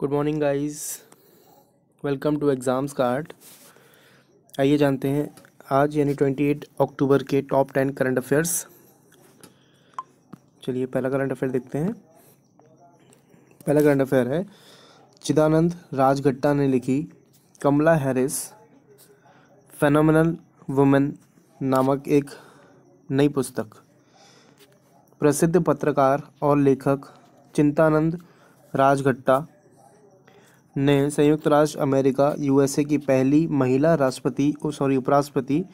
good morning guys welcome to exams card आइए जानते हैं आज यानी ट्वेंटी एट अक्टूबर के टॉप टेन करंट अफेयर्स चलिए पहला करंट अफेयर देखते हैं पहला करंट अफेयर है चिदानंद राजघट्टा ने लिखी कमला हैरिस फेनोमिनल वुमेन नामक एक नई पुस्तक प्रसिद्ध पत्रकार और लेखक चिंतानंद राजघट्टा ने संयुक्त राष्ट्र अमेरिका यूएसए की पहली महिला राष्ट्रपति सॉरी उपराष्ट्रपति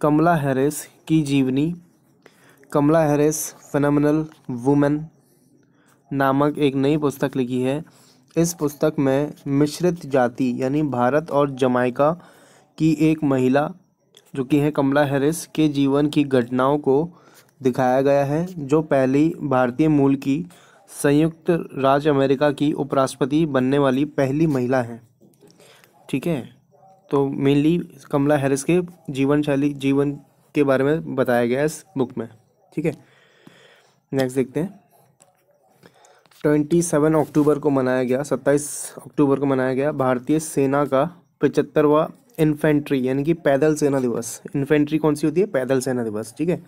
कमला हैरिस की जीवनी कमला हैरिस फेनमनल वुमेन नामक एक नई पुस्तक लिखी है इस पुस्तक में मिश्रित जाति यानी भारत और जमाइका की एक महिला जो कि है कमला हैरिस के जीवन की घटनाओं को दिखाया गया है जो पहली भारतीय मूल की संयुक्त राज्य अमेरिका की उपराष्ट्रपति बनने वाली पहली महिला हैं ठीक है तो मेनली कमला हैरिस के जीवन शैली जीवन के बारे में बताया गया है इस बुक में ठीक है नेक्स्ट देखते हैं ट्वेंटी सेवन अक्टूबर को मनाया गया सत्ताईस अक्टूबर को मनाया गया भारतीय सेना का पचहत्तरवा इन्फेंट्री यानी कि पैदल सेना दिवस इन्फेंट्री कौन सी होती है पैदल सेना दिवस ठीक है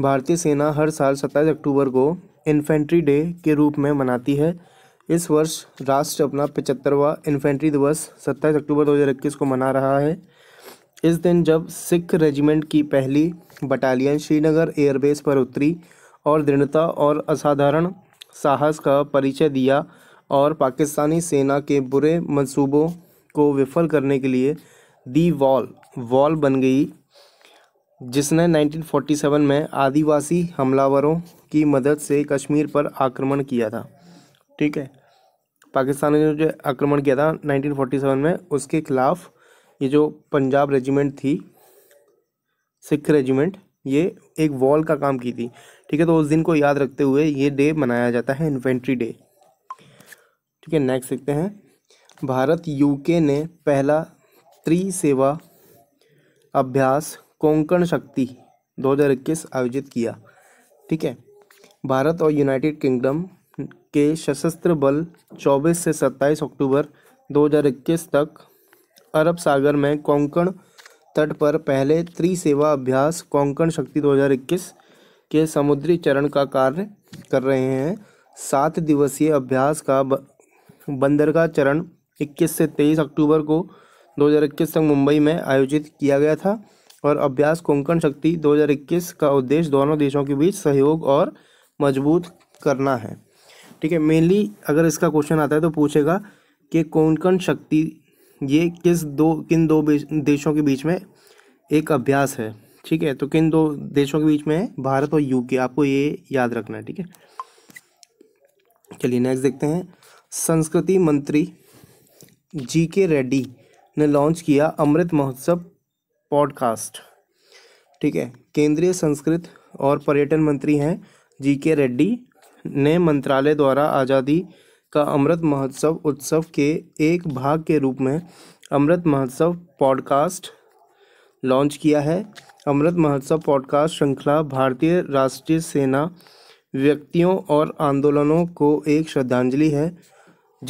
भारतीय सेना हर साल सत्ताईस अक्टूबर को इन्फेंट्री डे के रूप में मनाती है इस वर्ष राष्ट्र अपना पचहत्तरवा इन्फेंट्री दिवस सत्ताईस अक्टूबर 2021 को मना रहा है इस दिन जब सिख रेजिमेंट की पहली बटालियन श्रीनगर एयरबेस पर उतरी और दृढ़ता और असाधारण साहस का परिचय दिया और पाकिस्तानी सेना के बुरे मंसूबों को विफल करने के लिए दी वॉल वॉल बन गई जिसने 1947 में आदिवासी हमलावरों की मदद से कश्मीर पर आक्रमण किया था ठीक है पाकिस्तान ने जो आक्रमण किया था 1947 में उसके खिलाफ ये जो पंजाब रेजिमेंट थी सिख रेजिमेंट ये एक वॉल का काम की थी ठीक है तो उस दिन को याद रखते हुए ये डे मनाया जाता है इन्वेंट्री डे ठीक है नेक्स्ट देखते हैं भारत यूके ने पहला त्रि सेवा अभ्यास कोंकण शक्ति 2021 आयोजित किया ठीक है भारत और यूनाइटेड किंगडम के सशस्त्र बल 24 से 27 अक्टूबर 2021 तक अरब सागर में कोंकण तट पर पहले त्रिसेवा अभ्यास कोंकण शक्ति 2021 के समुद्री चरण का कार्य कर रहे हैं सात दिवसीय अभ्यास का बंदरगाह चरण 21 से 23 अक्टूबर को 2021 तक मुंबई में आयोजित किया गया था और अभ्यास कोंकण शक्ति 2021 का उद्देश्य दोनों देशों के बीच सहयोग और मजबूत करना है ठीक है मेनली अगर इसका क्वेश्चन आता है तो पूछेगा कि कोंकण शक्ति ये किस दो किन दो देशों के बीच में एक अभ्यास है ठीक है तो किन दो देशों के बीच में है भारत और यूके आपको ये याद रखना है ठीक है चलिए नेक्स्ट देखते हैं संस्कृति मंत्री जी के रेड्डी ने लॉन्च किया अमृत महोत्सव पॉडकास्ट ठीक है केंद्रीय संस्कृत और पर्यटन मंत्री हैं जी के रेड्डी ने मंत्रालय द्वारा आज़ादी का अमृत महोत्सव उत्सव के एक भाग के रूप में अमृत महोत्सव पॉडकास्ट लॉन्च किया है अमृत महोत्सव पॉडकास्ट श्रृंखला भारतीय राष्ट्रीय सेना व्यक्तियों और आंदोलनों को एक श्रद्धांजलि है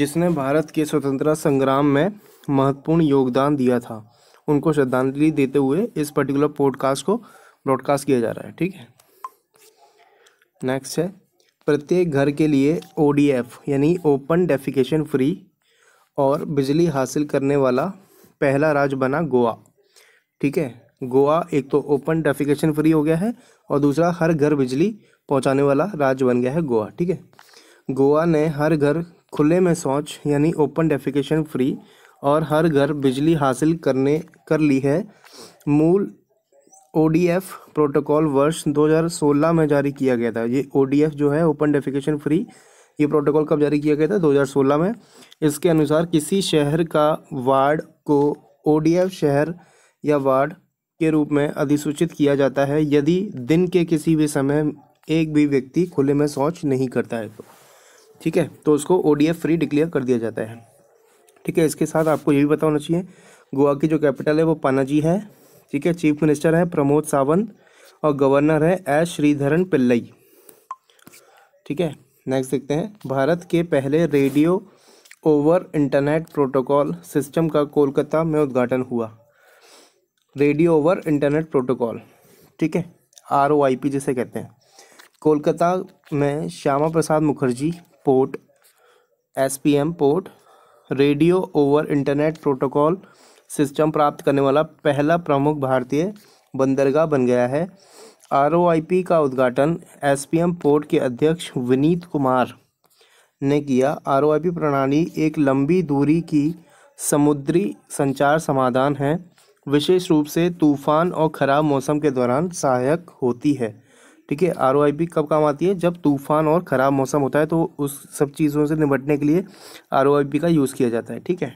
जिसने भारत के स्वतंत्रता संग्राम में महत्वपूर्ण योगदान दिया था उनको श्रद्धांजलि देते हुए इस पर्टिकुलर पॉडकास्ट को ब्रॉडकास्ट किया जा रहा है ठीक है नेक्स्ट है प्रत्येक घर के लिए ओ यानी ओपन डेफिकेशन फ्री और बिजली हासिल करने वाला पहला राज्य बना गोवा ठीक है गोवा एक तो ओपन डेफिकेशन फ्री हो गया है और दूसरा हर घर बिजली पहुंचाने वाला राज्य बन गया है गोवा ठीक है गोवा ने हर घर खुले में शौच यानी ओपन डेफिकेशन फ्री और हर घर बिजली हासिल करने कर ली है मूल ओ प्रोटोकॉल वर्ष 2016 में जारी किया गया था ये ओ जो है ओपन डेफिकेशन फ्री ये प्रोटोकॉल कब जारी किया गया था 2016 में इसके अनुसार किसी शहर का वार्ड को ओ शहर या वार्ड के रूप में अधिसूचित किया जाता है यदि दिन के किसी भी समय एक भी व्यक्ति खुले में शौच नहीं करता है तो ठीक है तो उसको ओ फ्री डिक्लेयर कर दिया जाता है ठीक है इसके साथ आपको ये भी बताना चाहिए गोवा की जो कैपिटल है वो पानाजी है ठीक है चीफ मिनिस्टर है प्रमोद सावंत और गवर्नर है एस श्रीधरन पिल्लई ठीक है नेक्स्ट देखते हैं भारत के पहले radio over internet protocol system का कोलकाता में उद्घाटन हुआ रेडियो ओवर इंटरनेट प्रोटोकॉल ठीक है आर ओ आई पी जिसे कहते हैं कोलकाता में Shyama Prasad Mukherjee port S P M port radio over internet protocol system प्राप्त करने वाला पहला प्रमुख भारतीय बंदरगाह बन गया है आर का उद्घाटन एस पोर्ट के अध्यक्ष विनीत कुमार ने किया आर प्रणाली एक लंबी दूरी की समुद्री संचार समाधान है विशेष रूप से तूफान और ख़राब मौसम के दौरान सहायक होती है ठीक है आर कब काम आती है जब तूफान और ख़राब मौसम होता है तो उस सब चीज़ों से निपटने के लिए आर का यूज़ किया जाता है ठीक है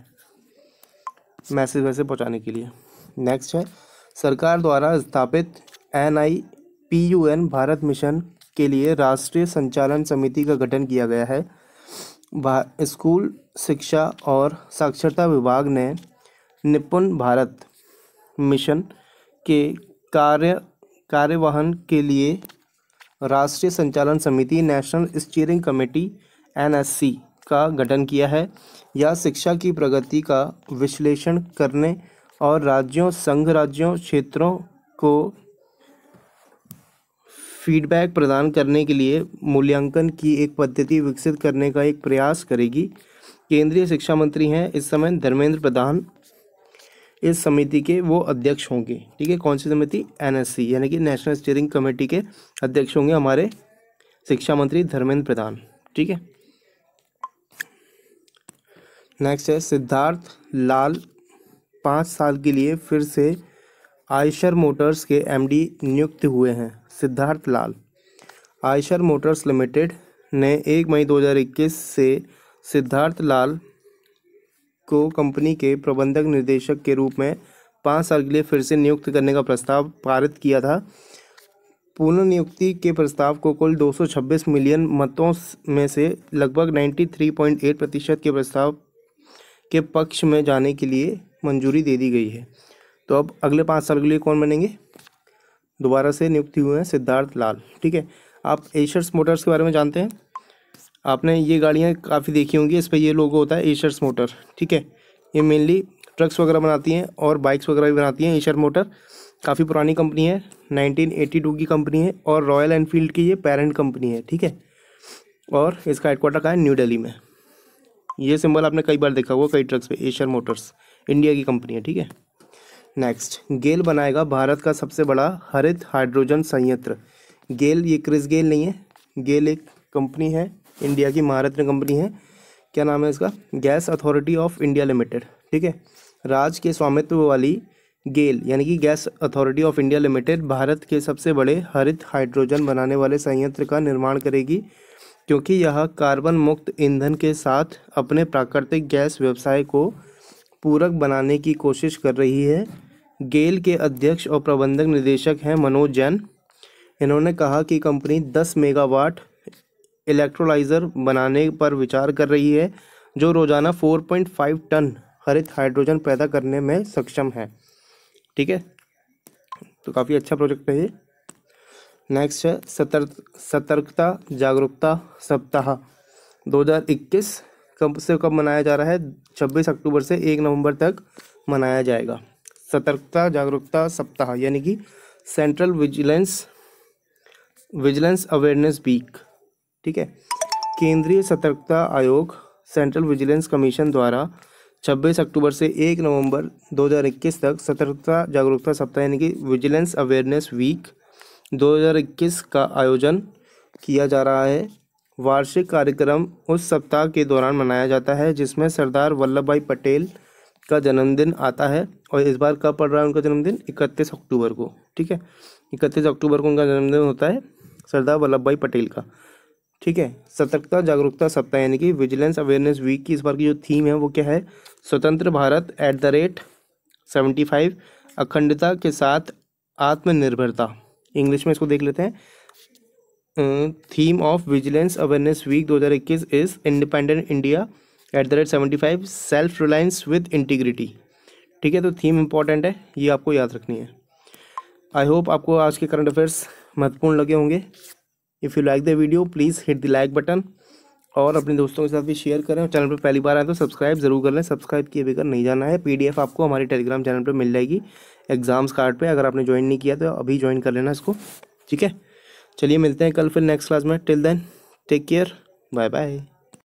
मैसेज वैसे पहुँचाने के लिए नेक्स्ट है सरकार द्वारा स्थापित N I P U N Bharat mission के लिए राष्ट्रीय संचालन समिति का गठन किया गया है स्कूल शिक्षा और साक्षरता विभाग ने निपुण भारत मिशन के कार्य कार्यवाहन के लिए राष्ट्रीय संचालन समिति नेशनल स्टीयरिंग कमेटी एन का गठन किया है यह शिक्षा की प्रगति का विश्लेषण करने और राज्यों संघ राज्यों क्षेत्रों को फीडबैक प्रदान करने के लिए मूल्यांकन की एक पद्धति विकसित करने का एक प्रयास करेगी केंद्रीय शिक्षा मंत्री हैं इस समय धर्मेंद्र प्रधान इस समिति के वो अध्यक्ष होंगे ठीक है कौन सी समिति एनएससी यानी कि नेशनल स्टीयरिंग कमेटी के अध्यक्ष होंगे हमारे शिक्षा मंत्री धर्मेंद्र प्रधान ठीक है नेक्स्ट है सिद्धार्थ लाल पाँच साल के लिए फिर से आयशर मोटर्स के एमडी नियुक्त हुए हैं सिद्धार्थ लाल आयशर मोटर्स लिमिटेड ने एक मई 2021 से सिद्धार्थ लाल को कंपनी के प्रबंधक निर्देशक के रूप में पाँच साल के लिए फिर से नियुक्त करने का प्रस्ताव पारित किया था पुनर्नियुक्ति के प्रस्ताव को कुल 226 मिलियन मतों में से लगभग 93.8 प्रतिशत के प्रस्ताव के पक्ष में जाने के लिए मंजूरी दे दी गई है तो अब अगले पाँच साल के लिए कौन बनेंगे दोबारा से नियुक्ति हुए हैं सिद्धार्थ लाल ठीक है आप एशर्स मोटर्स के बारे में जानते हैं आपने ये गाड़ियाँ काफ़ी देखी होंगी इस पर ये लोगो होता है एशर्स मोटर ठीक है ये मेनली ट्रक्स वगैरह बनाती हैं और बाइक्स वगैरह भी बनाती हैं एशर मोटर काफ़ी पुरानी कंपनी है 1982 की कंपनी है और रॉयल एनफील्ड की ये पेरेंट कंपनी है ठीक है और इसका हेडक्वार्टर कहाँ है न्यू दिल्ली में ये सिंबल आपने कई बार देखा होगा कई ट्रक्स पे एशर मोटर्स इंडिया की कंपनी है ठीक है नेक्स्ट गेल बनाएगा भारत का सबसे बड़ा हरित हाइड्रोजन संयंत्र गेल ये क्रिस गेल नहीं है गेल एक कंपनी है इंडिया की महारत्न कंपनी है क्या नाम है इसका gas authority of India limited ठीक है राज के स्वामित्व वाली गेल यानी कि gas authority of India limited Bharat के सबसे बड़े हरित हाइड्रोजन बनाने वाले संयंत्र का निर्माण करेगी क्योंकि यह कार्बन मुक्त ईंधन के साथ अपने प्राकृतिक गैस व्यवसाय को पूरक बनाने की कोशिश कर रही है गेल के अध्यक्ष और प्रबंधक निदेशक हैं मनोज जैन इन्होंने कहा कि कंपनी 10 मेगावाट इलेक्ट्रोलाइज़र बनाने पर विचार कर रही है जो रोज़ाना 4.5 टन हरित हाइड्रोजन पैदा करने में सक्षम है ठीक है तो काफ़ी अच्छा प्रोजेक्ट है ये नेक्स्ट है सतर्क सतर्कता जागरूकता सप्ताह 2021 कब से कब मनाया जा रहा है 26 अक्टूबर से 1 नवंबर तक मनाया जाएगा सतर्कता जागरूकता सप्ताह यानी कि central vigilance vigilance awareness week ठीक है केंद्रीय सतर्कता आयोग सेंट्रल विजिलेंस कमीशन द्वारा 26 अक्टूबर से 1 नवंबर 2021 तक सतर्कता जागरूकता सप्ताह यानी कि विजिलेंस अवेयरनेस वीक 2021 का आयोजन किया जा रहा है वार्षिक कार्यक्रम उस सप्ताह के दौरान मनाया जाता है जिसमें सरदार वल्लभ भाई पटेल का जन्मदिन आता है और इस बार कब पड़ रहा है उनका जन्मदिन इकतीस अक्टूबर को ठीक है इकतीस अक्टूबर को उनका जन्मदिन होता है सरदार वल्लभ भाई पटेल का ठीक है सतर्कता जागरूकता सप्ताह यानी कि विजिलेंस अवेयरनेस वीक की इस बार की जो थीम है वो क्या है स्वतंत्र Bharat at the rate seventy five अखंडता के साथ आत्मनिर्भरता इंग्लिश में इसको देख लेते हैं theme of vigilance awareness week दो हज़ार इक्कीस is independent India at the rate seventy five self reliance with integrity ठीक है तो थीम इंपॉर्टेंट है ये आपको याद रखनी है आई होप आपको आज के करंट अफेयर्स महत्वपूर्ण लगे होंगे if you like the video please hit the like button और अपने दोस्तों के साथ भी शेयर करें और चैनल पर पहली बार आए तो सब्सक्राइब जरूर कर लें सब्सक्राइब किए बगैर नहीं जाना है पीडीएफ आपको हमारे टेलीग्राम चैनल पर मिल जाएगी एग्जाम्स कार्ड पे अगर आपने ज्वाइन नहीं किया तो अभी ज्वाइन कर लेना इसको ठीक है चलिए मिलते हैं कल फिर नेक्स्ट क्लास में till then take care bye bye